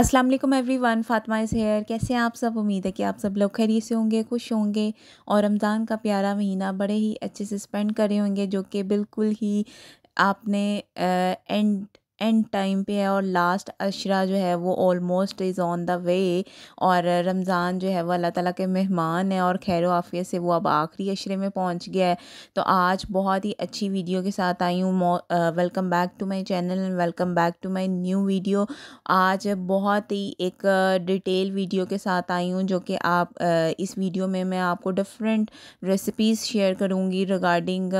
अस्सलाम वालेकुम everyone Fatima is here कैसे हैं आप सब उम्मीद है कि आप सब लोग खैरियत से होंगे खुश होंगे और रमज़ान का प्यारा महीना बड़े ही अच्छे से स्पेंड करे होंगे जो कि बिल्कुल ही आपने एंड एंड टाइम पे है और लास्ट अशरा जो है वो almost is on the way और रमज़ान जो है वो अल्लाह ताला के मेहमान है और खैर वाफिया से वो अब आखिरी अशरे में पहुंच गया है तो आज बहुत ही अच्छी वीडियो के साथ आई हूँ welcome back to my channel and welcome back to my new video आज बहुत ही एक डिटेल वीडियो के साथ आई हूँ जो कि आप इस वीडियो में मैं आपको डिफरेंट रेसिपीज़ शेयर करूँगी रिगार्डिंग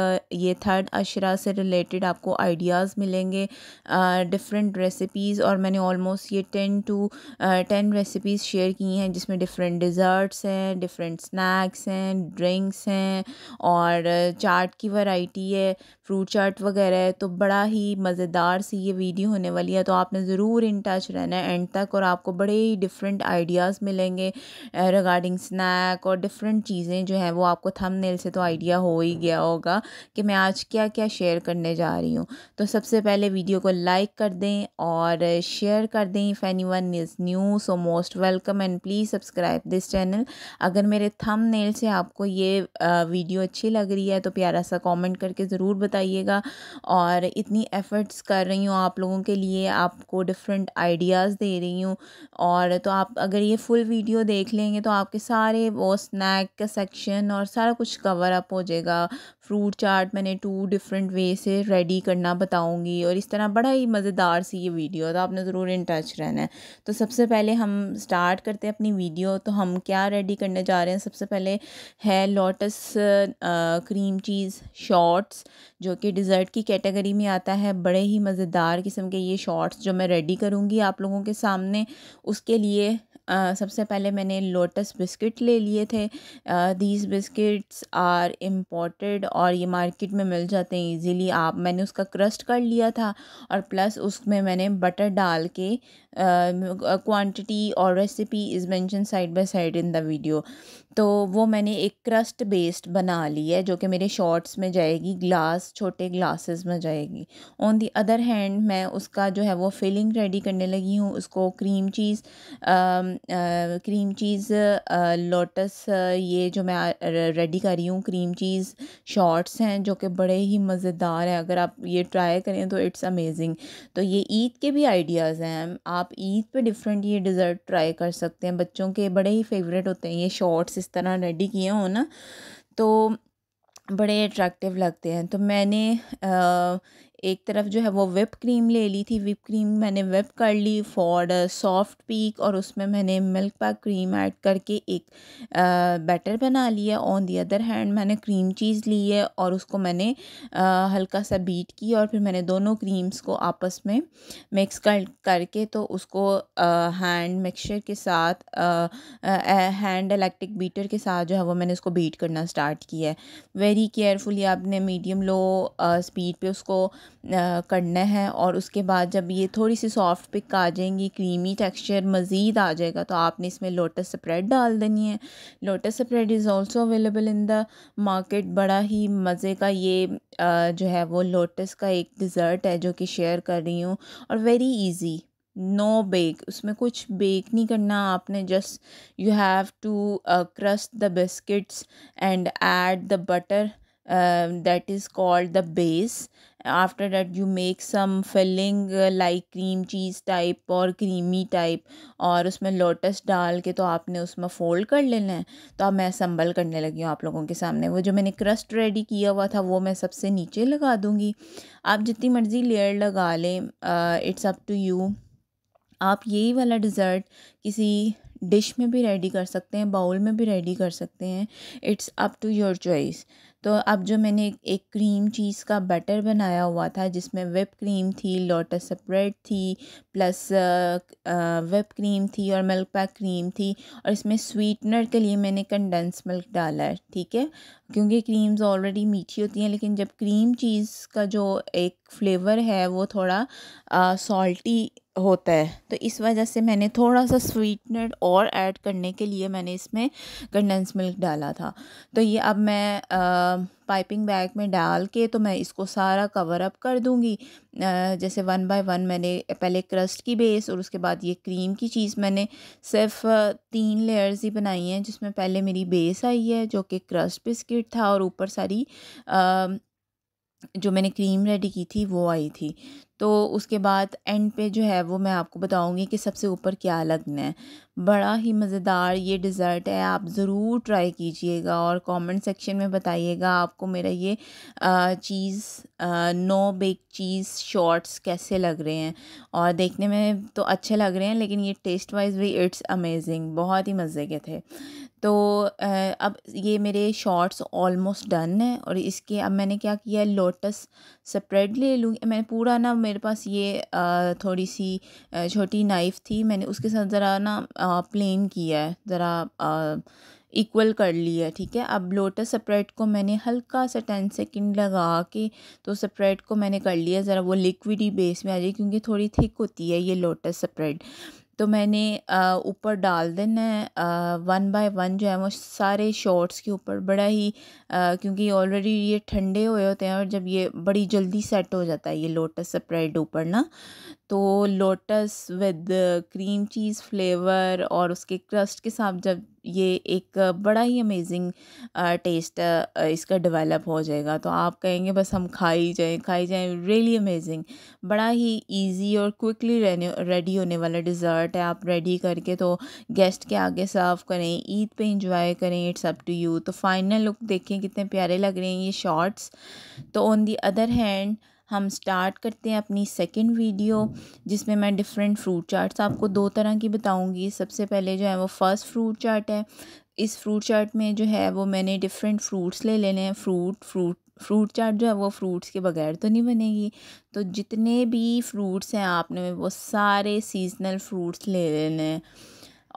ये थर्ड अशरा से रिलेटेड आपको आइडियाज़ मिलेंगे आ, डिफरेंट uh, रेसिपीज़ और मैंने ऑलमोस्ट ये ten to ten recipes share की हैं जिसमें डिफरेंट डिज़र्ट्स हैं डिफरेंट स्नैक्स हैं ड्रिंक्स हैं और चाट uh, की वैरायटी है फ्रूट चाट वगैरह तो बड़ा ही मज़ेदार सी ये वीडियो होने वाली है तो आपने ज़रूर इन टच रहना है एंड तक और आपको बड़े ही डिफरेंट आइडियाज़ मिलेंगे रिगार्डिंग स्नैक और डिफरेंट चीज़ें जो हैं वो आपको थम से तो आइडिया हो ही गया होगा कि मैं आज क्या क्या शेयर करने जा रही हूँ तो सबसे पहले वीडियो को लाइक कर दें और शेयर कर दें if anyone is new so most welcome and please subscribe this channel अगर मेरे थम से आपको ये वीडियो अच्छी लग रही है तो प्यारा सा कमेंट करके ज़रूर बताइए बताइएगा और इतनी एफ़र्ट्स कर रही हूँ आप लोगों के लिए आपको डिफरेंट आइडियाज़ दे रही हूँ और तो आप अगर ये फुल वीडियो देख लेंगे तो आपके सारे वो स्नैक का सेक्शन और सारा कुछ कवर अप हो जाएगा फ्रूट चाट मैंने टू डिफरेंट वे से रेडी करना बताऊंगी और इस तरह बड़ा ही मज़ेदार सी ये वीडियो तो आपने ज़रूर इन टच रहना है तो सबसे पहले हम स्टार्ट करते हैं अपनी वीडियो तो हम क्या रेडी करने जा रहे हैं सबसे पहले है लोटस क्रीम चीज़ शॉर्ट्स जो कि डिज़र्ट की कैटेगरी में आता है बड़े ही मज़ेदार किस्म के ये शॉर्ट्स जो मैं रेडी करूँगी आप लोगों के सामने उसके लिए सबसे पहले मैंने लोटस बिस्किट ले लिए थे दीज बिस्किट्स आर इम्पोर्टेड और ये मार्केट में मिल जाते हैं इजीली आप मैंने उसका क्रस्ट कर लिया था और प्लस उसमें मैंने बटर डाल के क्वांटिटी और recipe is mention side by side in the video तो वो मैंने एक क्रस्ट बेस्ड बना ली है जो कि मेरे शॉर्ट्स में जाएगी ग्लास छोटे ग्लासेस में जाएगी ऑन दी अदर हैंड मैं उसका जो है वो फिलिंग रेडी करने लगी हूँ उसको cream cheese cream cheese lotus ये जो मैं रेडी uh, कर रही हूँ क्रीम चीज़ शॉर्ट्स हैं जो कि बड़े ही मज़ेदार हैं अगर आप ये ट्राई करें तो इट्स अमेजिंग तो ये ईद के भी आइडियाज़ हैं आप आप ईद पे डिफरेंट ये डिज़र्ट ट्राई कर सकते हैं बच्चों के बड़े ही फेवरेट होते हैं ये शॉर्ट्स इस तरह रेडी किए हो ना तो बड़े अट्रैक्टिव लगते हैं तो मैंने आ, एक तरफ जो है वो विप क्रीम ले ली थी विप क्रीम मैंने विप कर ली फॉर सॉफ्ट पीक और उसमें मैंने मिल्क पैक क्रीम ऐड करके एक बैटर बना लिया ऑन दी अदर हैंड मैंने क्रीम चीज़ ली है और उसको मैंने आ, हल्का सा बीट की और फिर मैंने दोनों क्रीम्स को आपस में मिक्स कर करके तो उसको आ, हैंड मिक्सचर के साथ आ, हैंड इलेक्ट्रिक बीटर के साथ जो है वो मैंने उसको बीट करना स्टार्ट किया है वेरी केयरफुली आपने मीडियम लो स्पीड पर उसको करना है और उसके बाद जब ये थोड़ी सी सॉफ्ट पिक आ जाएंगी क्रीमी टेक्सचर मज़ीद आ जाएगा तो आपने इसमें लोटस स्प्रेड डाल देनी है lotus spread is also available in the market बड़ा ही मज़े का ये जो है वो लोटस का एक डिज़र्ट है जो कि शेयर कर रही हूँ और वेरी ईजी नो बेक उसमें कुछ बेक नहीं करना आपने just you have to crust the biscuits and add the butter uh, that is called the base after that you make some filling uh, like cream cheese type और creamy type और उसमें lotus डाल के तो आपने उसमें fold कर लेना है तो अब मैं assemble करने लगी हूँ आप लोगों के सामने वो जो मैंने crust रेडी किया हुआ था वो मैं सबसे नीचे लगा दूँगी आप जितनी मर्ज़ी लेयर लगा लें इट्स अप टू यू आप यही वाला डिज़र्ट किसी डिश में भी रेडी कर सकते हैं बाउल में भी रेडी कर सकते हैं it's up to your choice तो अब जो मैंने एक क्रीम चीज़ का बटर बनाया हुआ था जिसमें विप क्रीम थी लोटस स्प्रेड थी प्लस विप क्रीम थी और मिल्क पैक क्रीम थी और इसमें स्वीटनर के लिए मैंने कंडेंस मिल्क डाला है ठीक है क्योंकि क्रीम्स ऑलरेडी मीठी होती हैं लेकिन जब क्रीम चीज़ का जो एक फ्लेवर है वो थोड़ा सॉल्टी uh, होता है तो इस वजह से मैंने थोड़ा सा स्वीटनर और ऐड करने के लिए मैंने इसमें कंडेंस मिल्क डाला था तो ये अब मैं आ, पाइपिंग बैग में डाल के तो मैं इसको सारा कवर अप कर दूँगी जैसे वन बाय वन मैंने पहले क्रस्ट की बेस और उसके बाद ये क्रीम की चीज़ मैंने सिर्फ तीन लेयर्स ही बनाई हैं जिसमें पहले मेरी बेस आई है जो कि क्रस्ट बिस्किट था और ऊपर सारी आ, जो मैंने क्रीम रेडी की थी वो आई थी तो उसके बाद एंड पे जो है वो मैं आपको बताऊँगी कि सबसे ऊपर क्या लगना है बड़ा ही मज़ेदार ये डिज़र्ट है आप ज़रूर ट्राई कीजिएगा और कमेंट सेक्शन में बताइएगा आपको मेरा ये cheese no bake cheese shots कैसे लग रहे हैं और देखने में तो अच्छे लग रहे हैं लेकिन ये टेस्ट वाइज भी इट्स अमेजिंग बहुत ही मज़े के थे तो अब ये मेरे शॉर्ट्स ऑलमोस्ट डन है और इसके अब मैंने क्या किया लोटस स्प्रेड ले लूँगी मैंने पूरा ना मेरे पास ये थोड़ी सी छोटी नाइफ़ थी मैंने उसके साथ ज़रा ना प्लेन किया है ज़रा इक्वल कर लिया है ठीक है अब लोटस सेपरेट को मैंने हल्का सा टेन सेकेंड लगा के तो सेपरेट को मैंने कर लिया ज़रा वो लिक्विड ही बेस में आ जाए क्योंकि थोड़ी थिक होती है ये लोटस सेपरेट तो मैंने ऊपर डाल देना है वन बाय वन जो है वो सारे शॉर्ट्स के ऊपर बड़ा ही क्योंकि ऑलरेडी ये ठंडे हुए होते हैं और जब ये बड़ी जल्दी सेट हो जाता है ये लोटस स्प्रेड ऊपर ना तो Lotus with cream cheese flavour और उसके क्रस्ट के साथ जब ये एक बड़ा ही अमेजिंग टेस्ट इसका डेवलप हो जाएगा तो आप कहेंगे बस हम खा ही जाएँ खाई जाए जाएँ रियली अमेजिंग बड़ा ही इजी और क्विकली रेडी होने वाला डिज़र्ट है आप रेडी करके तो गेस्ट के आगे सर्व करें ईद पे इंजॉय करें इट्स अप टू यू तो फाइनल लुक देखें कितने प्यारे लग रहे हैं ये शॉर्ट्स तो ऑन दी अदर हैंड हम स्टार्ट करते हैं अपनी सेकंड वीडियो जिसमें मैं डिफरेंट फ्रूट चार्ट्स आपको दो तरह की बताऊंगी सबसे पहले जो है वो फ़र्स्ट फ्रूट चार्ट है इस फ्रूट चार्ट में जो है वो मैंने डिफरेंट फ्रूट्स ले लेने हैं फ्रूट फ्रूट फ्रूट चाट जो है वो फ्रूट्स के बगैर तो नहीं बनेगी तो जितने भी फ्रूट्स हैं आपने वो सारे सीजनल फ्रूट्स ले लेने हैं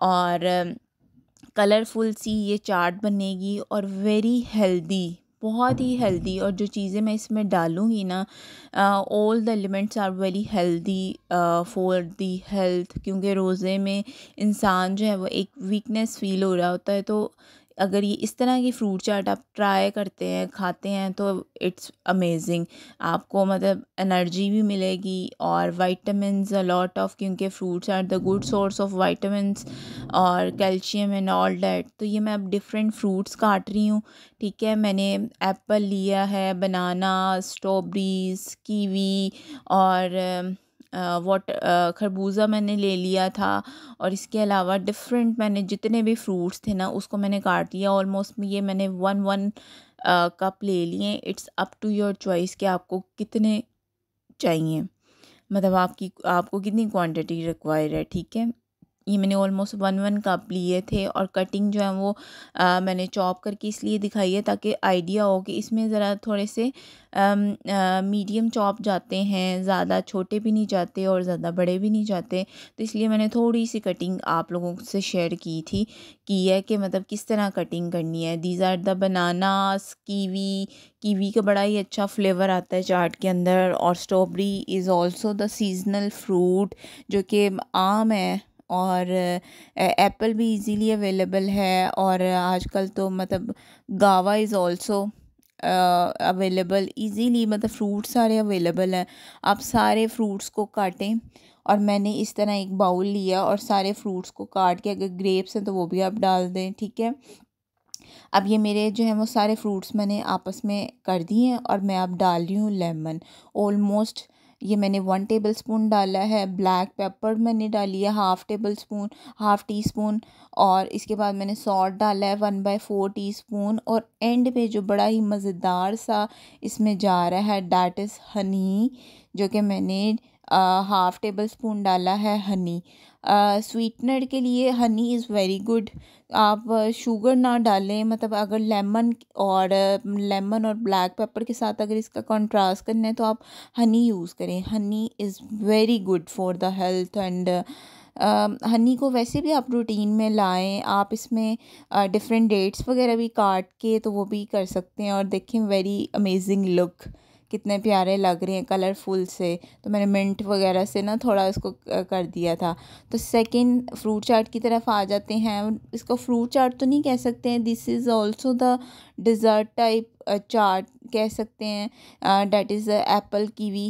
और कलरफुल सी ये चाट बनेगी और वेरी हेल्दी बहुत ही हेल्दी और जो चीज़ें मैं इसमें डालूँगी ना all the elements are very healthy for the health क्योंकि रोज़े में इंसान जो है वो एक वीकनेस फ़ील हो रहा होता है तो अगर ये इस तरह की फ्रूट चाट आप ट्राई करते हैं खाते हैं तो इट्स अमेज़िंग आपको मतलब एनर्जी भी मिलेगी और वाइटामिन अलॉट ऑफ क्योंकि fruits are the good source of vitamin और कैल्शियम एंड ऑल डैट तो ये मैं अब डिफरेंट फ्रूट्स काट रही हूँ ठीक है मैंने एप्पल लिया है बनाना स्ट्रॉबेरीज कीवी और वॉट खरबूजा मैंने ले लिया था और इसके अलावा डिफरेंट मैंने जितने भी फ्रूट्स थे ना उसको मैंने काट लिया ऑलमोस्ट ये मैंने वन वन कप ले लिए it's up to your choice कि आपको कितने चाहिए मतलब आपकी आपको कितनी क्वांटिटी रिक्वायर है ठीक है ये मैंने ऑलमोस्ट वन वन कप लिए थे और कटिंग जो है वो आ, मैंने चॉप करके इसलिए दिखाई है ताकि आइडिया हो कि इसमें ज़रा थोड़े से मीडियम चॉप जाते हैं ज़्यादा छोटे भी नहीं जाते और ज़्यादा बड़े भी नहीं जाते तो इसलिए मैंने थोड़ी सी कटिंग आप लोगों से शेयर की थी की है कि मतलब किस तरह कटिंग करनी है these are the bananas kiwi kiwi का बड़ा ही अच्छा फ्लेवर आता है चाट के अंदर और strawberry is also the seasonal fruit जो कि आम है और एप्पल भी इजीली अवेलेबल है और आजकल तो मतलब guava is also available easily मतलब फ्रूट सारे अवेलेबल हैं आप सारे फ्रूट्स को काटें और मैंने इस तरह एक बाउल लिया और सारे फ्रूट्स को काट के अगर ग्रेप्स हैं तो वो भी आप डाल दें ठीक है अब ये मेरे जो है वो सारे फ्रूट्स मैंने आपस में कर दिए हैं और मैं अब डाल रही हूँ लेमन ऑलमोस्ट ये मैंने वन टेबल स्पून डाला है ब्लैक पेपर मैंने डाली है half tablespoon half teaspoon और इसके बाद मैंने सॉल्ट डाला है one by four teaspoon और एंड पे जो बड़ा ही मज़ेदार सा इसमें जा रहा है डैट इज़ हनी जो कि मैंने हाफ़ टेबल स्पून डाला है हनी स्वीटनर के लिए हनी इज़ वेरी गुड आप शुगर ना डालें मतलब अगर लेमन और लेमन और ब्लैक पेपर के साथ अगर इसका कंट्रास्ट करना है तो आप हनी यूज़ करें honey is very good for the health and honey को वैसे भी आप रूटीन में लाएं आप इसमें डिफरेंट डेट्स वगैरह भी काट के तो वो भी कर सकते हैं और देखें वेरी अमेजिंग लुक कितने प्यारे लग रहे हैं कलरफुल से तो मैंने मिंट वगैरह से ना थोड़ा उसको कर दिया था तो सेकेंड फ्रूट चाट की तरफ आ जाते हैं इसको फ्रूट चाट तो नहीं कह सकते हैं this is also the dessert type chaat कह सकते हैं that is apple kiwi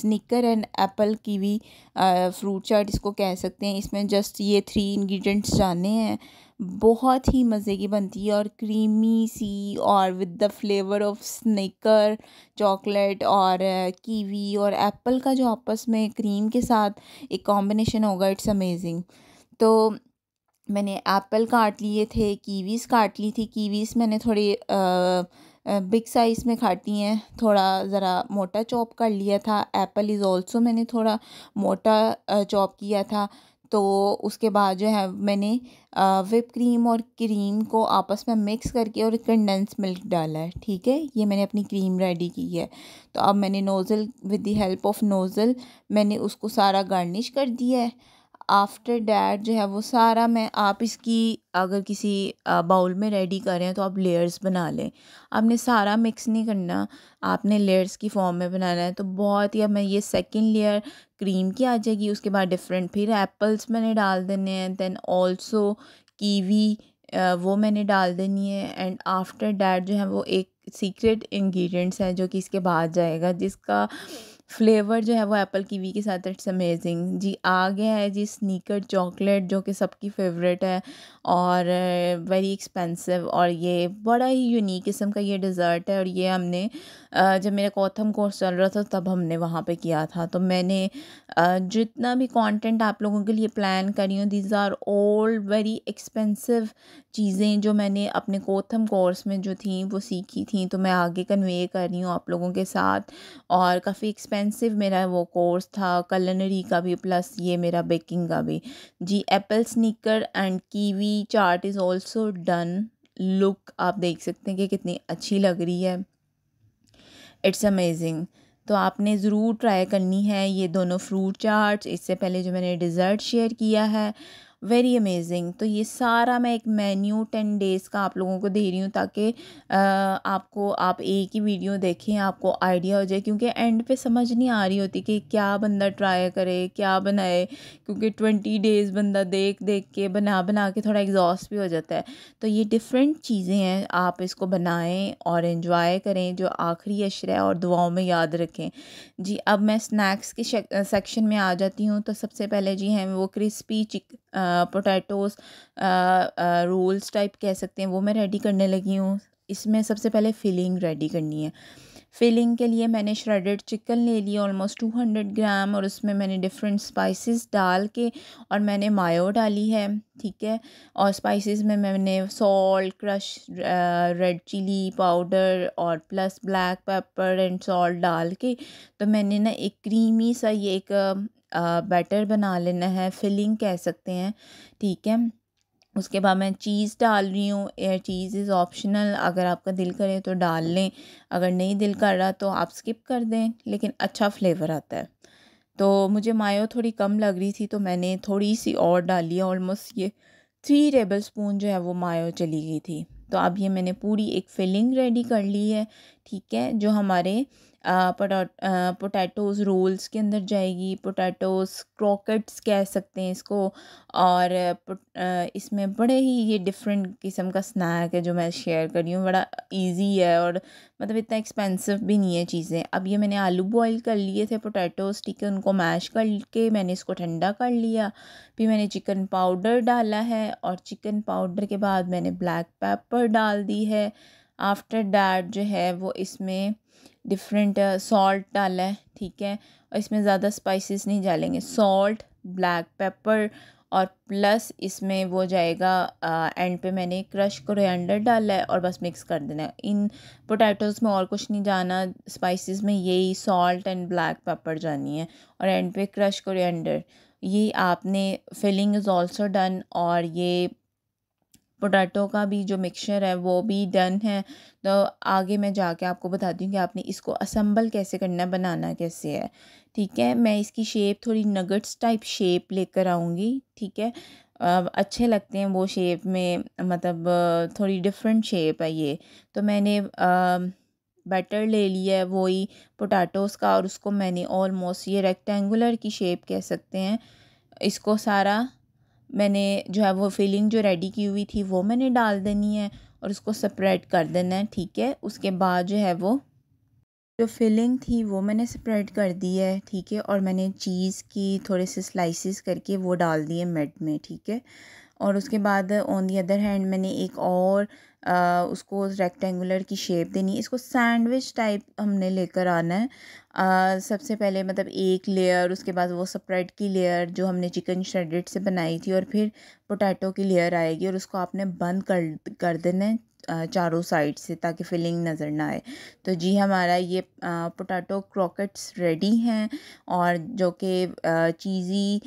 Snickers and apple kiwi fruit chaat इसको कह सकते हैं इसमें जस्ट ये थ्री इन्ग्रीडियंट्स जाने हैं बहुत ही मज़े की बनती है और क्रीमी सी और with the flavour of Snickers chocolate और कीवी और एप्पल का जो आपस में क्रीम के साथ एक कॉम्बिनेशन होगा इट्स अमेजिंग तो मैंने एप्पल काट लिए थे कीवीज़ काट ली थी कीवीज़ मैंने थोड़ी बिग साइज़ में काटी हैं थोड़ा ज़रा मोटा चॉप कर लिया था एप्पल इज़ ऑल्सो मैंने थोड़ा मोटा चॉप किया था तो उसके बाद जो है मैंने विप क्रीम और क्रीम को आपस में मिक्स करके और कंडेंस मिल्क डाला है ठीक है ये मैंने अपनी क्रीम रेडी की है तो अब मैंने nozzle with the help of nozzle मैंने उसको सारा गार्निश कर दिया है आफ्टर डैट जो है वो सारा मैं आप इसकी अगर किसी बाउल में रेडी करें तो आप लेयर्स बना लें आपने सारा मिक्स नहीं करना आपने लेयर्स की फॉर्म में बनाना है तो बहुत ही अब मैं ये सेकंड लेयर क्रीम की आ जाएगी उसके बाद डिफरेंट फिर एप्पल्स मैंने डाल देने हैं देन ऑल्सो कीवी वो मैंने डाल देनी है एंड आफ्टर डैट जो है वो एक सीक्रेट इंग्रेडिएंट्स हैं जो कि इसके बाद जाएगा जिसका फ्लेवर जो है वो एप्पल कीवी के साथ इट्स अमेजिंग जी आ गया है जी स्नीकर चॉकलेट जो कि सबकी फेवरेट है और वेरी एक्सपेंसिव और ये बड़ा ही यूनिक किस्म का ये डिज़र्ट है और ये हमने जब मेरा कोथम कोर्स चल रहा था तब हमने वहाँ पे किया था तो मैंने जितना भी कंटेंट आप लोगों के लिए प्लान करी हूँ these are old very expensive चीज़ें जो मैंने अपने कोथम कोर्स में जो थी वो सीखी थी तो मैं आगे कन्वे कर रही हूँ आप लोगों के साथ और काफ़ी एक्सपेंसिव मेरा वो कोर्स था कलनरी का भी प्लस ये मेरा बेकिंग का भी जी apple Snickers and kiwi chaat is also done look आप देख सकते हैं कि कितनी अच्छी लग रही है इट्स अमेजिंग तो आपने ज़रूर ट्राई करनी है ये दोनों फ्रूट चार्ट इससे पहले जो मैंने डिज़र्ट शेयर किया है वेरी अमेजिंग तो ये सारा मैं एक मेन्यू टेन डेज़ का आप लोगों को दे रही हूँ ताकि आपको आप एक ही वीडियो देखें आपको आइडिया हो जाए क्योंकि एंड पे समझ नहीं आ रही होती कि क्या बंदा ट्राई करे क्या बनाए क्योंकि ट्वेंटी डेज़ बंदा देख देख के बना बना के थोड़ा एग्जॉस्ट भी हो जाता है तो ये डिफरेंट चीज़ें हैं आप इसको बनाएं और इन्जॉय करें जो आखिरी अशर है और दुआओं में याद रखें जी अब मैं स्नैक्स के सेक्शन में आ जाती हूँ तो सबसे पहले जी हैं वो क्रिस्पी चिक पोटैटोस रोल्स टाइप कह सकते हैं वो मैं रेडी करने लगी हूँ इसमें सबसे पहले फिलिंग रेडी करनी है फिलिंग के लिए मैंने श्रेडेड चिकन ले लिया ऑलमोस्ट टू हंड्रेड ग्राम और उसमें मैंने डिफरेंट स्पाइसेस डाल के और मैंने मायो डाली है ठीक है और स्पाइसेस में मैंने salt crush red chilli powder और plus black pepper and salt डाल के तो मैंने ना एक क्रीमी सा ये एक बैटर बना लेना है फिलिंग कह सकते हैं ठीक है उसके बाद मैं चीज़ डाल रही हूँ चीज़ इज़ ऑप्शनल अगर आपका दिल करे तो डाल लें अगर नहीं दिल कर रहा तो आप स्किप कर दें लेकिन अच्छा फ्लेवर आता है तो मुझे मायो थोड़ी कम लग रही थी तो मैंने थोड़ी सी और डाली है ऑलमोस्ट ये थ्री टेबल स्पून जो है वो मायो चली गई थी तो अब ये मैंने पूरी एक फिलिंग रेडी कर ली है ठीक है जो हमारे पोटैटोज़ रोल्स के अंदर जाएगी पोटैटोज़ क्रॉकेट्स कह सकते हैं इसको और इसमें बड़े ही ये डिफरेंट किस्म का स्नैक है जो मैं शेयर कर रही हूँ बड़ा इजी है और मतलब इतना एक्सपेंसिव भी नहीं है चीज़ें अब ये मैंने आलू बॉईल कर लिए थे पोटैटोज़ ठीक है उनको मैश करके मैंने इसको ठंडा कर लिया फिर मैंने चिकन पाउडर डाला है और चिकन पाउडर के बाद मैंने ब्लैक पेपर डाल दी है आफ्टर डैट जो है वो इसमें डिफरेंट सॉल्ट uh, डाला है ठीक है और इसमें ज़्यादा स्पाइसेस नहीं डालेंगे सॉल्ट ब्लैक पेपर और प्लस इसमें वो जाएगा आ, uh, एंड पे मैंने क्रश कोरिएंडर डाला है और बस मिक्स कर देना है इन पोटैटोज़ में और कुछ नहीं जाना स्पाइसेस में यही सॉल्ट एंड ब्लैक पेपर जानी है और एंड पे क्रश कोरिएंडर ये आपने फिलिंग इज़ ऑल्सो डन और ये पोटैटो का भी जो मिक्सचर है वो भी डन है तो आगे मैं जाके आपको बताती हूँ कि आपने इसको असम्बल कैसे करना बनाना कैसे है ठीक है मैं इसकी शेप थोड़ी नगट्स टाइप शेप लेकर आऊँगी ठीक है अच्छे लगते हैं वो शेप में मतलब थोड़ी डिफरेंट शेप है ये तो मैंने बैटर ले लिया है वही पोटैटोस का और उसको मैंने ऑलमोस्ट ये रेक्टेंगुलर की शेप कह सकते हैं इसको सारा मैंने जो है वो फ़िलिंग जो रेडी की हुई थी वो मैंने डाल देनी है और उसको स्प्रेड कर देना है ठीक है उसके बाद जो है वो जो फिलिंग थी वो मैंने स्प्रेड कर दी है ठीक है और मैंने चीज़ की थोड़े से स्लाइसिस करके वो डाल दिए मेड में ठीक है और उसके बाद ऑन दी अदर हैंड मैंने एक और उसको रेक्टेंगुलर की शेप देनी इसको सैंडविच टाइप हमने लेकर आना है आ, सबसे पहले मतलब एक लेयर उसके बाद वो सप्रेड की लेयर जो हमने चिकन श्रेडेड से बनाई थी और फिर पोटैटो की लेयर आएगी और उसको आपने बंद कर कर देना है चारों साइड से ताकि फिलिंग नज़र ना आए तो जी हमारा ये पोटैटो क्रॉकेट्स रेडी हैं और जो कि चीज़ी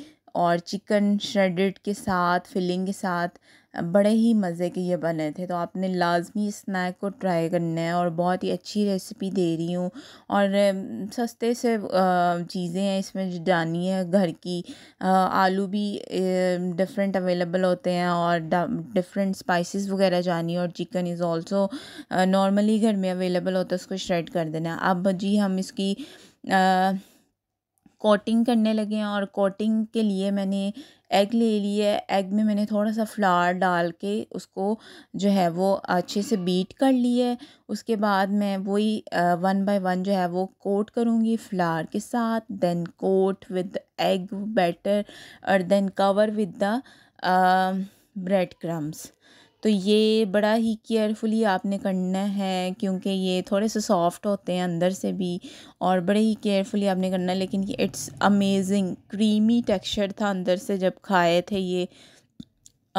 और चिकन श्रेडेड के साथ फिलिंग के साथ बड़े ही मज़े के ये बने थे तो आपने लाजमी इस स्नैक को ट्राई करना है और बहुत ही अच्छी रेसिपी दे रही हूँ और सस्ते से चीज़ें हैं इसमें डानी है घर की आलू भी डिफरेंट अवेलेबल होते हैं और डिफरेंट स्पाइसेस वगैरह जानी और चिकन इज़ आल्सो नॉर्मली घर में अवेलेबल होता है उसको श्रेड कर देना अब जी हम इसकी कोटिंग करने लगे हैं और कोटिंग के लिए मैंने एग ले लिए एग में मैंने थोड़ा सा फ्लावर डाल के उसको जो है वो अच्छे से बीट कर लिए है उसके बाद मैं वही वन बाय वन जो है वो कोट करूँगी फ्लावर के साथ then coat with egg batter और then cover with the bread crumbs तो ये बड़ा ही केयरफुली आपने करना है क्योंकि ये थोड़े से सॉफ़्ट होते हैं अंदर से भी और बड़े ही केयरफुली आपने करना है लेकिन ये इट्स अमेजिंग क्रीमी टेक्सचर था अंदर से जब खाए थे ये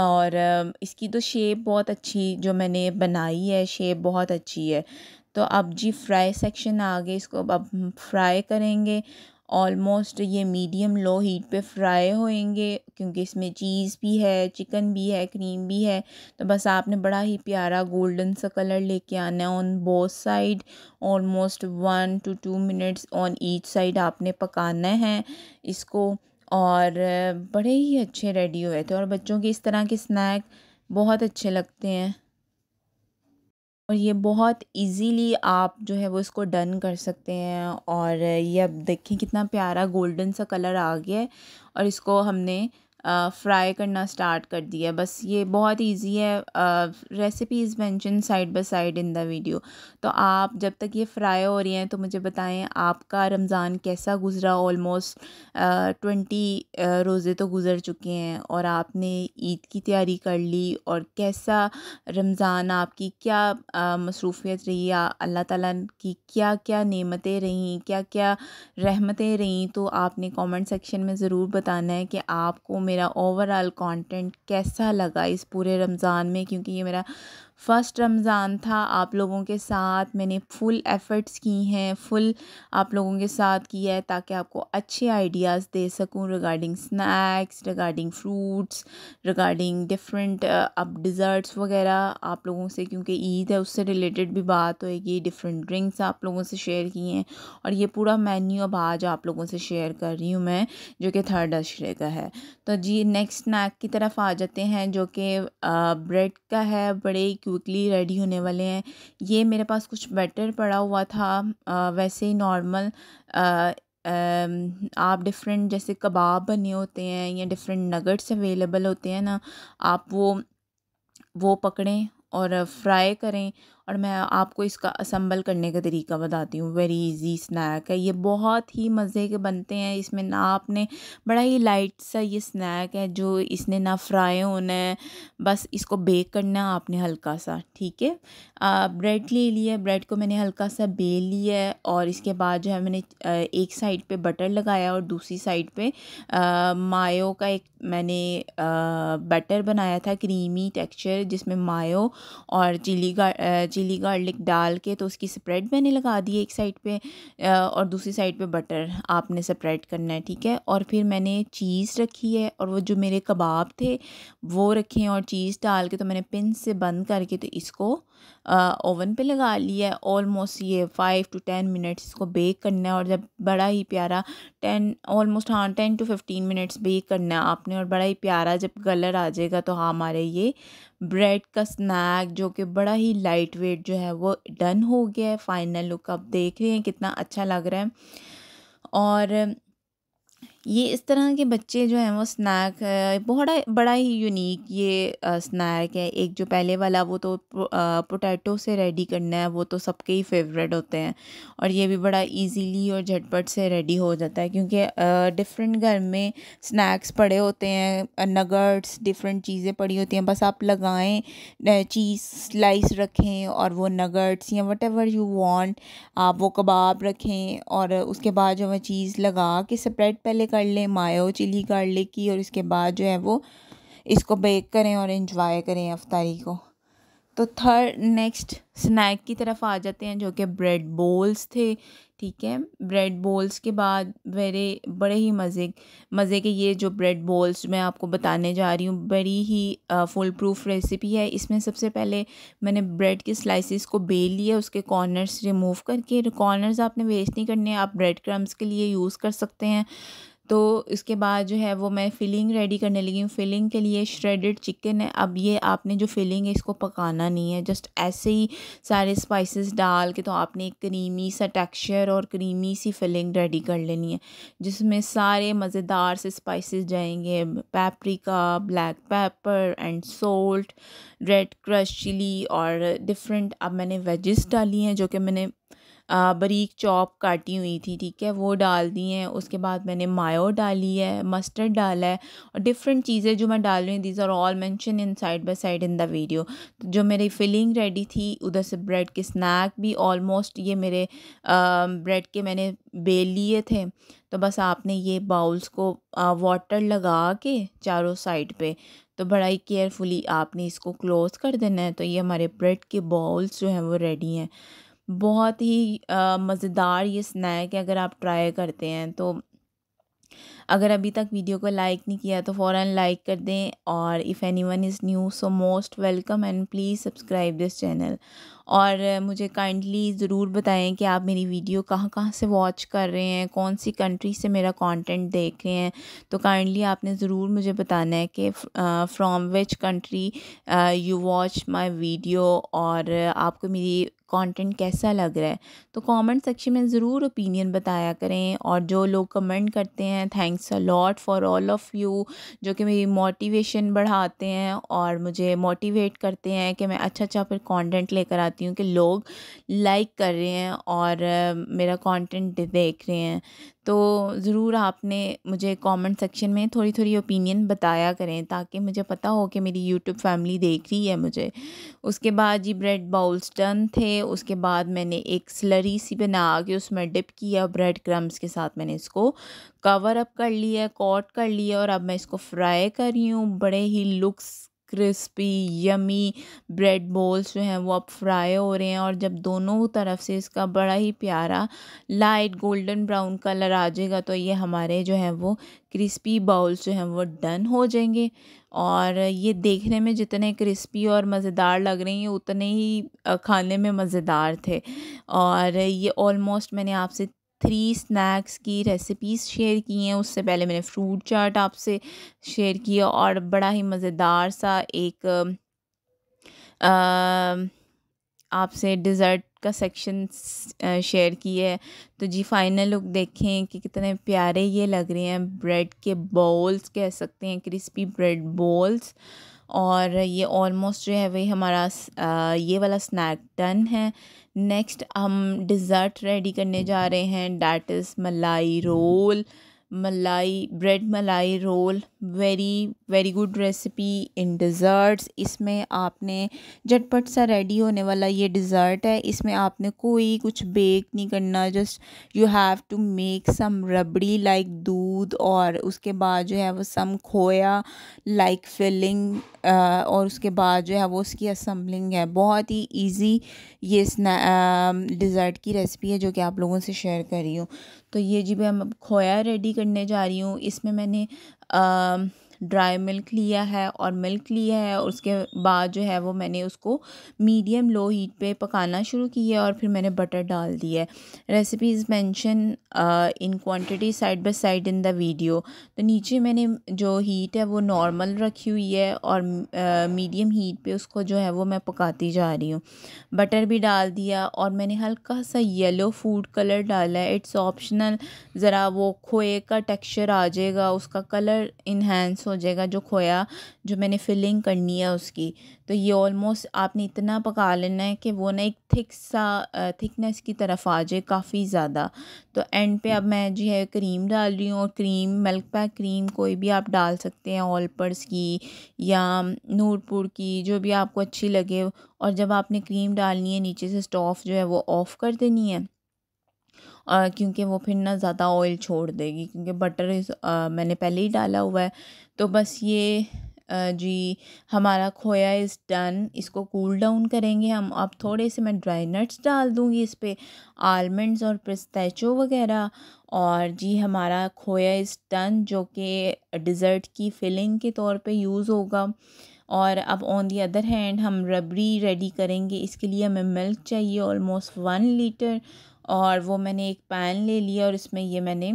और इसकी तो शेप बहुत अच्छी जो मैंने बनाई है शेप बहुत अच्छी है तो अब जी फ्राई सेक्शन आ गए इसको अब फ्राई करेंगे ऑलमोस्ट ये मीडियम लो हीट पे फ्राई होएंगे क्योंकि इसमें चीज़ भी है चिकन भी है क्रीम भी है तो बस आपने बड़ा ही प्यारा गोल्डन सा कलर लेके आना है on both side almost one two two minutes on each side आपने पकाना है इसको और बड़े ही अच्छे रेडी हुए थे और बच्चों के इस तरह के स्नैक बहुत अच्छे लगते हैं और ये बहुत इजीली आप जो है वो इसको डन कर सकते हैं और ये अब देखें कितना प्यारा गोल्डन सा कलर आ गया है और इसको हमने फ्राई करना स्टार्ट कर दिया बस ये बहुत ईजी है recipe is mentioned side by side in the video तो आप जब तक ये फ्राई हो रही हैं तो मुझे बताएं आपका रमज़ान कैसा गुज़रा ऑलमोस्ट ट्वेंटी रोज़े तो गुज़र चुके हैं और आपने ईद की तैयारी कर ली और कैसा रमज़ान आपकी क्या मसरूफियत रही अल्लाह ताला की क्या क्या नेमतें रहीं क्या क्या रहमतें रहीं तो आपने कमेंट सेक्शन में ज़रूर बताना है कि आपको मेरा ओवरऑल कंटेंट कैसा लगा इस पूरे रमज़ान में क्योंकि ये मेरा फ़र्स्ट रमज़ान था आप लोगों के साथ मैंने फ़ुल एफ़र्ट्स की हैं फ़ुल आप लोगों के साथ किया है ताकि आपको अच्छे आइडियाज़ दे सकूं regarding snacks regarding fruits regarding different अब डिज़र्ट्स वगैरह आप लोगों से क्योंकि ईद है उससे रिलेटेड भी बात होएगी डिफरेंट ड्रिंक्स आप लोगों से शेयर की हैं और ये पूरा मेन्यू अब आज आप लोगों से शेयर कर रही हूँ मैं जो कि थर्ड अशरे का है तो जी नेक्स्ट स्नैक की तरफ आ जाते हैं जो कि ब्रेड का है बड़े क्विकली रेडी होने वाले हैं ये मेरे पास कुछ बेटर पड़ा हुआ था वैसे ही नॉर्मल आप डिफरेंट जैसे कबाब बने होते हैं या डिफरेंट नगट्स अवेलेबल होते हैं ना आप वो वो पकड़ें और फ्राई करें और मैं आपको इसका असम्बल करने का तरीका बताती हूँ वेरी इजी स्नैक है ये बहुत ही मज़े के बनते हैं इसमें ना आपने बड़ा ही लाइट सा ये स्नैक है जो इसने ना फ्राई होना है बस इसको बेक करना है आपने हल्का सा ठीक है ब्रेड ले लिया ब्रेड को मैंने हल्का सा बेल लिया है और इसके बाद जो है मैंने एक साइड पर बटर लगाया और दूसरी साइड पर मायो का एक मैंने बटर बनाया था क्रीमी टेक्स्चर जिसमें मायो और चिली गा चिली चिली गार्लिक डाल के तो उसकी स्प्रेड मैंने लगा दी एक साइड पे और दूसरी साइड पे बटर आपने स्प्रेड करना है ठीक है और फिर मैंने चीज़ रखी है और वो जो मेरे कबाब थे वो रखे हैं और चीज़ डाल के तो मैंने पिन से बंद करके तो इसको ओवन पे लगा लिया है ऑलमोस्ट ये फ़ाइव टू टेन मिनट्स इसको बेक करना है और जब बड़ा ही प्यारा टेन ऑलमोस्ट हाँ ten to fifteen minutes bake करना है आपने और बड़ा ही प्यारा जब कलर आ जाएगा तो हाँ हमारे ये ब्रेड का स्नैक जो कि बड़ा ही लाइट वेट जो है वो डन हो गया है फाइनल लुक आप देख रहे हैं कितना अच्छा लग रहा है और ये इस तरह के बच्चे जो हैं वो स्नैक बहुत बड़ा ही यूनिक ये स्नैक है एक जो पहले वाला वो तो पोटैटो से रेडी करना है वो तो सबके ही फेवरेट होते हैं और ये भी बड़ा इजीली और झटपट से रेडी हो जाता है क्योंकि डिफरेंट घर में स्नैक्स पड़े होते हैं नगर्ट्स डिफरेंट चीज़ें पड़ी होती हैं बस आप लगाएं चीज़ स्लाइस रखें और वो नगट्स या वट एवर यू वॉन्ट आप वो कबाब रखें और उसके बाद जो है चीज़ लगा के सेपरेट पहले कर लें मायो चिली गार्लिक की और इसके बाद जो है वो इसको बेक करें और इन्जॉय करें अफ्तारी को तो थर्ड नेक्स्ट स्नैक की तरफ आ जाते हैं जो कि ब्रेड बोल्स थे ठीक है ब्रेड बोल्स के बाद मेरे बड़े ही मज़े मज़े के ये जो ब्रेड बोल्स मैं आपको बताने जा रही हूँ बड़ी ही फुल प्रूफ रेसिपी है इसमें सबसे पहले मैंने ब्रेड के स्लाइसेस को बेल लिए उसके कॉर्नर्स रिमूव करके कॉर्नर्स आपने वेस्ट नहीं करने आप ब्रेड क्रम्स के लिए यूज़ कर सकते हैं तो इसके बाद जो है वो मैं फिलिंग रेडी करने लगी हूँ फिलिंग के लिए श्रेडेड चिकन है अब ये आपने जो फिलिंग है इसको पकाना नहीं है जस्ट ऐसे ही सारे स्पाइसेस डाल के तो आपने एक क्रीमी सा टेक्सचर और क्रीमी सी फिलिंग रेडी कर लेनी है जिसमें सारे मज़ेदार से स्पाइसेस जाएंगे paprika black pepper and salt red crush chilli और डिफरेंट अब मैंने वेजेस डाली हैं जो कि मैंने बारीक चॉप काटी हुई थी ठीक है वो डाल दी हैं उसके बाद मैंने मायो डाली है मस्टर्ड डाला है और डिफरेंट चीज़ें जो मैं डाल रही हूँ these are all mentioned in side by side in the video जो मेरी फिलिंग रेडी थी उधर से ब्रेड के स्नैक भी ऑलमोस्ट ये मेरे ब्रेड के मैंने बेल लिए थे तो बस आपने ये बाउल्स को वाटर लगा के चारों साइड पे तो बड़ा ही केयरफुली आपने इसको क्लोज़ कर देना है तो ये हमारे ब्रेड के बाउल्स जो हैं वो रेडी हैं बहुत ही मज़ेदार ये स्नैक है अगर आप ट्राई करते हैं तो अगर अभी तक वीडियो को लाइक नहीं किया तो फ़ौर लाइक कर दें और if anyone is new so most welcome and please subscribe this channel और मुझे काइंडली ज़रूर बताएं कि आप मेरी वीडियो कहाँ कहाँ से वॉच कर रहे हैं कौन सी कंट्री से मेरा कंटेंट देख रहे हैं तो काइंडली आपने ज़रूर मुझे बताना है कि from which country you watch my video और आपको मेरी कंटेंट कैसा लग रहा है तो कमेंट सेक्शन में ज़रूर ओपिनियन बताया करें और जो लोग कमेंट करते हैं thanks a lot for all of you जो कि मेरी मोटिवेशन बढ़ाते हैं और मुझे मोटिवेट करते हैं कि मैं अच्छा अच्छा फिर कंटेंट लेकर आती हूँ कि लोग लाइक कर रहे हैं और मेरा कंटेंट देख रहे हैं तो ज़रूर आपने मुझे कमेंट सेक्शन में थोड़ी थोड़ी ओपिनियन बताया करें ताकि मुझे पता हो कि मेरी यूट्यूब फैमिली देख रही है मुझे उसके बाद जी ब्रेड बाउल्स डन थे उसके बाद मैंने एक स्लरी सी बना के उसमें डिप किया ब्रेड क्रम्स के साथ मैंने इसको कवर अप कर लिया कॉट कर लिया और अब मैं इसको फ्राई कर रही हूँ बड़े ही looks crispy yummy bread balls जो हैं वो अब फ्राई हो रहे हैं और जब दोनों तरफ से इसका बड़ा ही प्यारा लाइट गोल्डन ब्राउन कलर आ जाएगा तो ये हमारे जो हैं वो क्रिस्पी बाउल्स जो हैं वो डन हो जाएंगे और ये देखने में जितने क्रिस्पी और मज़ेदार लग रहे हैं उतने ही खाने में मज़ेदार थे और ये ऑलमोस्ट मैंने आपसे थ्री स्नैक्स की रेसिपीज़ शेयर की हैं उससे पहले मैंने फ्रूट चाट आपसे शेयर किया और बड़ा ही मज़ेदार सा एक आपसे डिज़र्ट का सेक्शन शेयर किया है तो जी फाइनल लुक देखें कि कितने प्यारे ये लग रहे हैं ब्रेड के बॉल्स कह सकते हैं क्रिस्पी ब्रेड बॉल्स और ये ऑलमोस्ट जो है वही हमारा ये वाला स्नैक डन है नेक्स्ट हम डिज़र्ट रेडी करने जा रहे हैं that is malai roll malai bread malai roll very very good recipe in desserts इसमें आपने झटपट सा रेडी होने वाला ये डिज़र्ट है इसमें आपने कोई कुछ बेक नहीं करना just you have to make some rabri like दूध और उसके बाद जो है वो सम खोया लाइक फिलिंग और उसके बाद जो है वो उसकी असम्बलिंग है बहुत ही ईजी ये डिज़र्ट की रेसिपी है जो कि आप लोगों से शेयर कर रही हूँ तो ये जी मैं खोया रेडी करने जा रही हूँ इसमें मैंने आ, ड्राई मिल्क लिया है और मिल्क लिया है और उसके बाद जो है वो मैंने उसको मीडियम लो हीट पे पकाना शुरू किया और फिर मैंने बटर डाल दिया recipe is mentioned in quantity side by side in the video तो नीचे मैंने जो हीट है वो नॉर्मल रखी हुई है और मीडियम uh, हीट पे उसको जो है वो मैं पकाती जा रही हूँ बटर भी डाल दिया और मैंने हल्का सा येलो फूड कलर डाला है इट्स ऑप्शनल ज़रा वो खोए का टेक्सचर आ जाएगा उसका कलर इन्हेंस हो हो जाएगा जो खोया जो मैंने फिलिंग करनी है उसकी तो ये ऑलमोस्ट आपने इतना पका लेना है कि वो ना एक थिक सा थिकनेस की तरफ आ जाए काफ़ी ज़्यादा तो एंड पे अब मैं जो है क्रीम डाल रही हूँ और क्रीम मिल्क पैक क्रीम कोई भी आप डाल सकते हैं ऑलपर्स की या नूरपुर की जो भी आपको अच्छी लगे और जब आपने क्रीम डालनी है नीचे से स्टोव जो है वो ऑफ़ कर देनी है क्योंकि वो फिर ना ज़्यादा ऑयल छोड़ देगी क्योंकि बटर इस मैंने पहले ही डाला हुआ है तो बस ये जी हमारा खोया इज़ डन इसको कूल डाउन करेंगे हम अब थोड़े से मैं ड्राई नट्स डाल दूँगी इस पर आलमंड्स और पिस्तैचो वगैरह और जी हमारा खोया इज़ डन जो कि डिज़र्ट की फिलिंग के तौर पे यूज़ होगा और अब ऑन दी अदर हैंड हम रबड़ी रेडी करेंगे इसके लिए हमें मिल्क चाहिए ऑलमोस्ट वन लीटर और वो मैंने एक पैन ले लिया और इसमें ये मैंने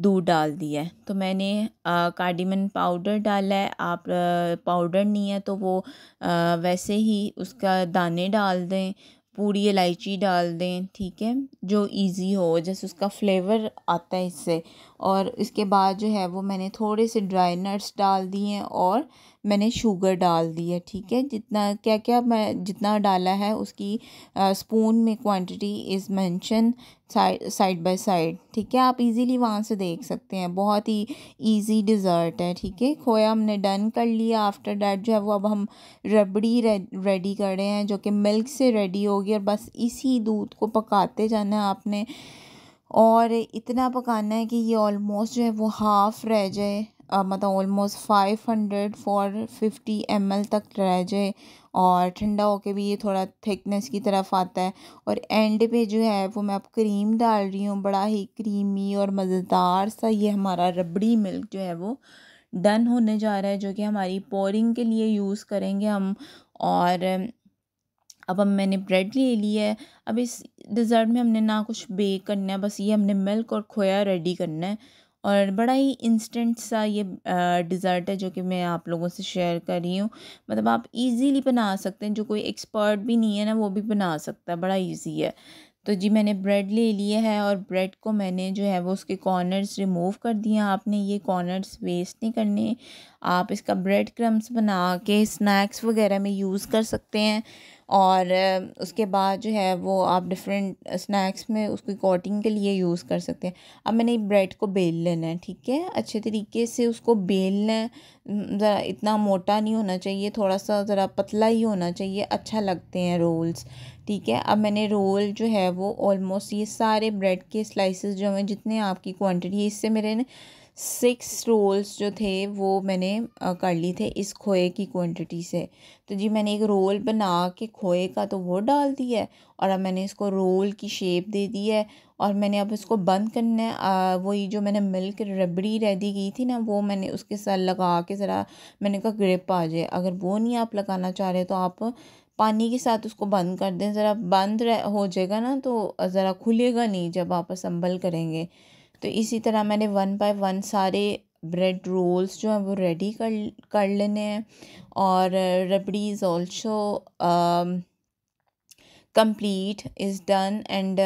दूध डाल दिया है तो मैंने कार्डिमन पाउडर डाला है आप आ, पाउडर नहीं है तो वो आ, वैसे ही उसका दाने डाल दें पूरी इलायची डाल दें ठीक है जो इजी हो जैसे उसका फ्लेवर आता है इससे और इसके बाद जो है वो मैंने थोड़े से ड्राई नट्स डाल दिए और मैंने शुगर डाल दी है ठीक है जितना क्या क्या मैं जितना डाला है उसकी स्पून में quantity is mention side by side ठीक है आप इजीली वहाँ से देख सकते हैं बहुत ही इजी डिज़र्ट है ठीक है खोया हमने डन कर लिया आफ्टर डैट जो है वो अब हम रबड़ी रेडी कर रहे हैं जो कि मिल्क से रेडी होगी और बस इसी दूध को पकाते जाना है आपने और इतना पकाना है कि ये ऑलमोस्ट जो है वो हाफ़ रह जाए मतलब almost five hundred four fifty M L तक रह जाए और ठंडा होके भी ये थोड़ा थिकनेस की तरफ आता है और एंड पे जो है वो मैं अब क्रीम डाल रही हूँ बड़ा ही क्रीमी और मज़ेदार सा ये हमारा रबड़ी मिल्क जो है वो डन होने जा रहा है जो कि हमारी पोरिंग के लिए यूज़ करेंगे हम और अब हम मैंने ब्रेड ले लिया है अब इस डिज़र्ट में हमने ना कुछ बेक करना है बस ये हमने मिल्क और खोया रेडी करना है और बड़ा ही इंस्टेंट सा ये डिज़र्ट है जो कि मैं आप लोगों से शेयर कर रही हूँ मतलब आप इजीली बना सकते हैं जो कोई एक्सपर्ट भी नहीं है ना वो भी बना सकता है बड़ा इजी है तो जी मैंने ब्रेड ले लिए है और ब्रेड को मैंने जो है वो उसके कॉर्नर्स रिमूव कर दिए आपने ये कॉर्नर्स वेस्ट नहीं करने आप इसका ब्रेड क्रम्स बना के स्नैक्स वगैरह में यूज़ कर सकते हैं और उसके बाद जो है वो आप डिफरेंट स्नैक्स में उसकी कोटिंग के लिए यूज़ कर सकते हैं अब मैंने ब्रेड को बेल लेना है ठीक है अच्छे तरीके से उसको बेलना है ज़रा इतना मोटा नहीं होना चाहिए थोड़ा सा ज़रा पतला ही होना चाहिए अच्छा लगते हैं रोल्स ठीक है अब मैंने रोल जो है वो ऑलमोस्ट ये सारे ब्रेड के स्लाइसिस जो हैं जितने आपकी है इससे मेरे ने सिक्स रोल्स जो थे वो मैंने कर लिए थे इस खोए की क्वांटिटी से तो जी मैंने एक रोल बना के खोए का तो वो डाल दिया है और अब मैंने इसको रोल की शेप दे दी है और मैंने अब इसको बंद करना है वही जो मैंने मिल्क रबड़ी रेडी की थी ना वो मैंने उसके साथ लगा के ज़रा मैंने कहा ग्रिप आ जाए अगर वो नहीं आप लगाना चाह रहे तो आप पानी के साथ उसको बंद कर दें ज़रा बंद हो जाएगा ना तो ज़रा खुलेगा नहीं जब आप असम्बल करेंगे तो इसी तरह मैंने वन बाय वन सारे ब्रेड रोल्स जो हैं वो रेडी कर कर लेने हैं और rabri is also complete is done and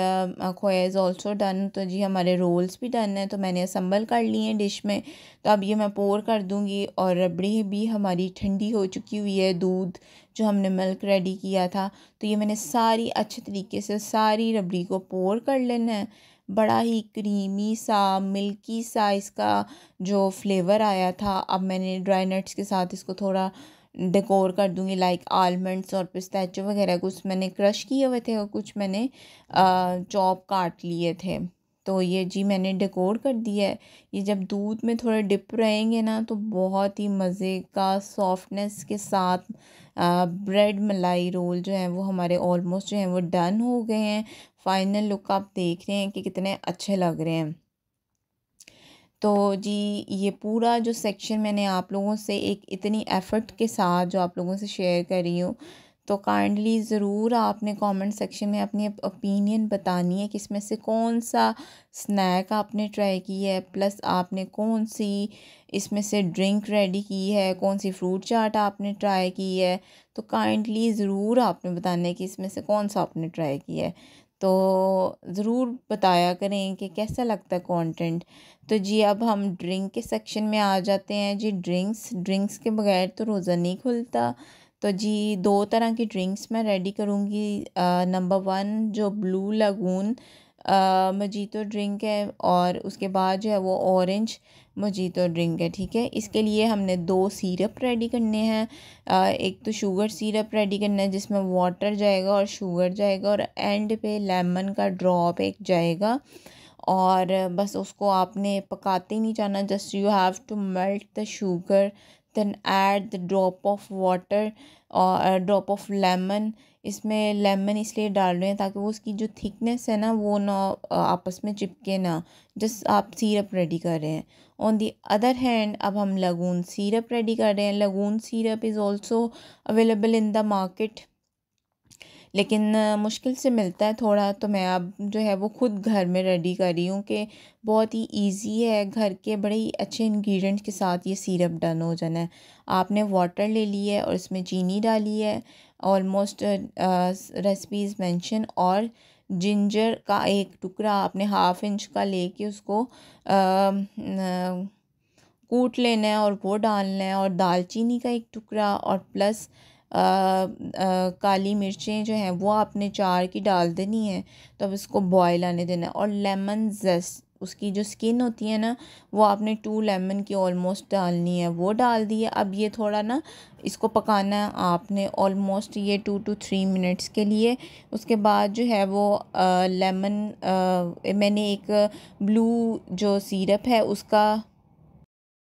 khoya is also done तो जी हमारे रोल्स भी डन है तो मैंने असम्बल कर लिए हैं डिश में तो अब ये मैं पोर कर दूँगी और रबड़ी भी हमारी ठंडी हो चुकी हुई है दूध जो हमने मिल्क रेडी किया था तो ये मैंने सारी अच्छे तरीके से सारी रबड़ी को पोर कर लेना है बड़ा ही क्रीमी सा मिल्की सा इसका जो फ्लेवर आया था अब मैंने ड्राई नट्स के साथ इसको थोड़ा डेकोर कर दूँगी लाइक आलमंड्स और पिस्ताचो वगैरह कुछ मैंने क्रश किए हुए थे और कुछ मैंने चॉप काट लिए थे तो ये जी मैंने डेकोर कर दिया है ये जब दूध में थोड़े डिप रहेंगे ना तो बहुत ही मज़े का सॉफ्टनेस के साथ ब्रेड मलाई रोल जो हैं वो हमारे ऑलमोस्ट जो हैं वो डन हो गए हैं फाइनल लुक आप देख रहे हैं कि कितने अच्छे लग रहे हैं तो जी ये पूरा जो सेक्शन मैंने आप लोगों से एक इतनी एफ़र्ट के साथ जो आप लोगों से शेयर कर रही हूँ तो काइंडली ज़रूर आपने कमेंट सेक्शन में अपनी ओपिनियन बतानी है कि इसमें से कौन सा स्नैक आपने ट्राई किया है प्लस आपने कौन सी इसमें से ड्रिंक रेडी की है कौन सी फ्रूट चाट आपने ट्राई की है तो काइंडली ज़रूर आपने बताना है कि इसमें से कौन सा आपने ट्राई किया है तो ज़रूर बताया करें कि कैसा लगता है कॉन्टेंट तो जी अब हम ड्रिंक के सेक्शन में आ जाते हैं जी ड्रिंक्स ड्रिंक्स के बगैर तो रोज़ा नहीं खुलता तो जी दो तरह की ड्रिंक्स मैं रेडी करूँगी नंबर वन जो ब्लू लगून मजीतो ड्रिंक है और उसके बाद जो है वो ऑरेंज मोजीतो ड्रिंक है ठीक है इसके लिए हमने दो सिरप रेडी करने हैं एक तो शुगर सिरप रेडी करना है जिसमें वाटर जाएगा और शुगर जाएगा और एंड पे लेमन का ड्रॉप एक जाएगा और बस उसको आपने पकाते ही नहीं जाना just you have to melt the sugar then add the drop of water और ड्रॉप ऑफ लेमन इसमें लेमन इसलिए डाल रहे हैं ताकि वो उसकी जो थिकनेस है ना वो ना आपस में चिपके ना जस्ट आप सिरप रेडी कर रहे हैं ऑन दी अदर हैंड अब हम लगून सीरप रेडी कर रहे हैं lagoon syrup is also available in the market लेकिन मुश्किल से मिलता है थोड़ा तो मैं अब जो है वो ख़ुद घर में रेडी कर रही हूँ कि बहुत ही इजी है घर के बड़े ही अच्छे इंग्रेडिएंट्स के साथ ये सिरप डन हो जाना है आपने वाटर ले ली है और इसमें चीनी डाली है ऑलमोस्ट रेसिपीज़ मेंशन और जिंजर का एक टुकड़ा आपने हाफ इंच का लेके उसको कूट लेना है और वो डालना है और दालचीनी का एक टुकड़ा और प्लस आ, आ, काली मिर्चें जो हैं वो आपने चार की डाल देनी है तो अब इसको बॉयल आने देना है और लेमन जेस्ट उसकी जो स्किन होती है ना वो आपने टू लेमन की ऑलमोस्ट डालनी है वो डाल दी है अब ये थोड़ा ना इसको पकाना है आपने ऑलमोस्ट ये टू टू थ्री मिनट्स के लिए उसके बाद जो है वो आ, लेमन आ, मैंने एक ब्लू जो सीरप है उसका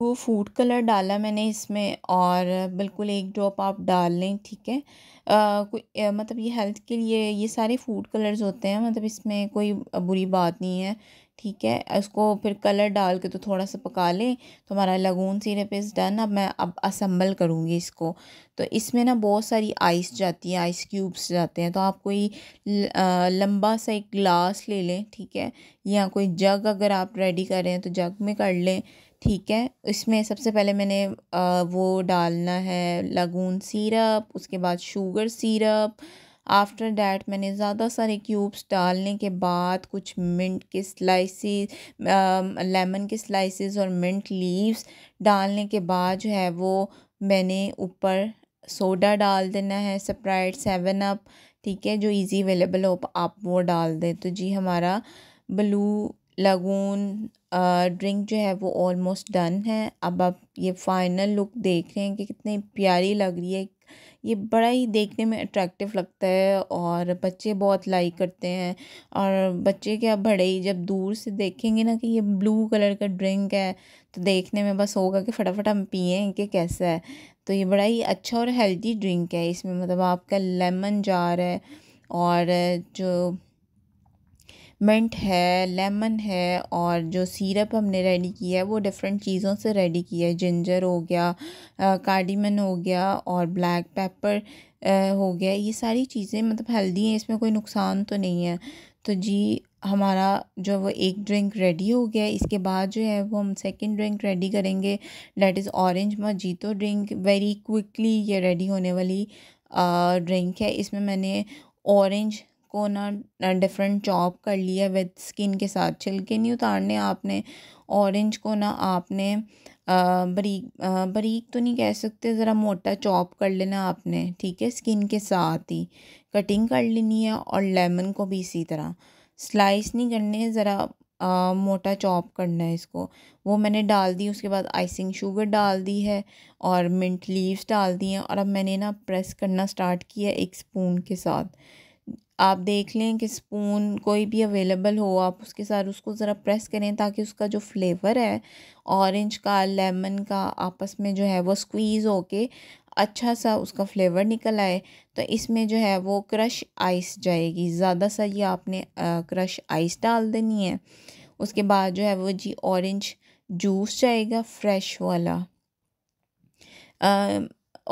वो फूड कलर डाला मैंने इसमें और बिल्कुल एक ड्रॉप आप डाल लें ठीक है कोई मतलब ये हेल्थ के लिए ये सारे फूड कलर्स होते हैं मतलब इसमें कोई बुरी बात नहीं है ठीक है इसको फिर कलर डाल के तो थोड़ा सा पका लें तो हमारा लगून सिरप इज़ डन अब मैं अब असम्बल करूँगी इसको तो इसमें ना बहुत सारी आइस जाती है आइस क्यूब्स जाते हैं तो आप कोई लंबा सा एक ग्लास ले लें ठीक है या कोई जग अगर आप रेडी करें तो जग में कर लें ठीक है इसमें सबसे पहले मैंने वो डालना है लगून सीरप उसके बाद शुगर सीरप आफ्टर डैट मैंने ज़्यादा सारे क्यूब्स डालने के बाद कुछ मिंट के स्लाइसेस लेमन um, के स्लाइसेस और मिंट लीव्स डालने के बाद जो है वो मैंने ऊपर सोडा डाल देना है स्प्राइट सेवन अप ठीक है जो इजी अवेलेबल हो आप वो डाल दें तो जी हमारा ब्लू लगून ड्रिंक जो है वो ऑलमोस्ट डन है अब आप ये फाइनल लुक देख रहे हैं कि कितनी प्यारी लग रही है ये बड़ा ही देखने में अट्रैक्टिव लगता है और बच्चे बहुत लाइक करते हैं और बच्चे क्या बड़े ही जब दूर से देखेंगे ना कि ये ब्लू कलर का ड्रिंक है तो देखने में बस होगा कि फटाफट हम पिए कि कैसा है तो ये बड़ा ही अच्छा और हेल्दी ड्रिंक है इसमें मतलब आपका लेमन जार है और जो मिंट है लेमन है और जो सीरप हमने रेडी किया है वो डिफरेंट चीज़ों से रेडी किया है जिंजर हो गया कार्डिमन हो गया और ब्लैक पेपर हो गया ये सारी चीज़ें मतलब हेल्दी हैं इसमें कोई नुकसान तो नहीं है तो जी हमारा जो वो एक ड्रिंक रेडी हो गया इसके बाद जो है वो हम सेकंड ड्रिंक रेडी करेंगे that is orange mojito drink very quickly ये रेडी होने वाली ड्रिंक है इसमें मैंने ऑरेंज को ना डिफरेंट चॉप कर लिया विद स्किन के साथ छिलके नहीं उतारने आपने ऑरेंज को ना आपने बरीक बरीक तो नहीं कह सकते ज़रा मोटा चॉप कर लेना आपने ठीक है स्किन के साथ ही कटिंग कर लेनी है और लेमन को भी इसी तरह स्लाइस नहीं करने ज़रा मोटा चॉप करना है इसको वो मैंने डाल दी उसके बाद आइसिंग शुगर डाल दी है और मिंट लीव्स डाल दी हैं और अब मैंने ना प्रेस करना स्टार्ट किया एक स्पून के साथ आप देख लें कि स्पून कोई भी अवेलेबल हो आप उसके साथ उसको ज़रा प्रेस करें ताकि उसका जो फ्लेवर है ऑरेंज का लेमन का आपस में जो है वो स्क्वीज़ होके अच्छा सा उसका फ्लेवर निकल आए तो इसमें जो है वो क्रश आइस जाएगी ज़्यादा सा ये आपने क्रश आइस डाल देनी है उसके बाद जो है वो जी ऑरेंज जूस जाएगा फ्रेश वाला ah,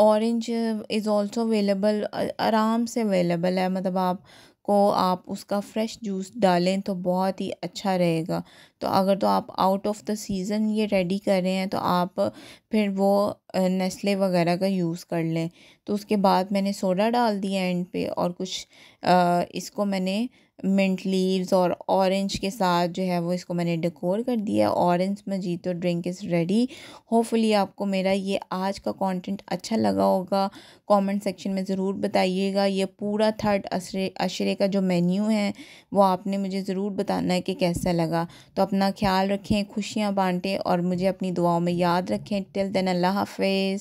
orange is also available आराम से अवेलेबल है मतलब आप को आप उसका फ्रेश जूस डालें तो बहुत ही अच्छा रहेगा तो अगर तो आप आउट ऑफ द सीज़न ये रेडी कर रहे हैं तो आप फिर वो नस्ले वगैरह का यूज़ कर लें तो उसके बाद मैंने सोडा डाल दिया एंड पे और कुछ आ, eh, इसको मैंने मिंट लीव्स और ऑरेंज के साथ जो है वो इसको मैंने डेकोर कर दिया ऑरेंज तो ड्रिंक इज़ रेडी होपफुली आपको मेरा ये आज का कंटेंट अच्छा लगा होगा कमेंट सेक्शन में ज़रूर बताइएगा ये पूरा थर्ड अशरे अशरे का जो मेन्यू है वो आपने मुझे ज़रूर बताना है कि कैसा लगा तो अपना ख्याल रखें खुशियाँ बाँटें और मुझे अपनी दुआओं में याद रखें टिल दिन अल्लाह हाफ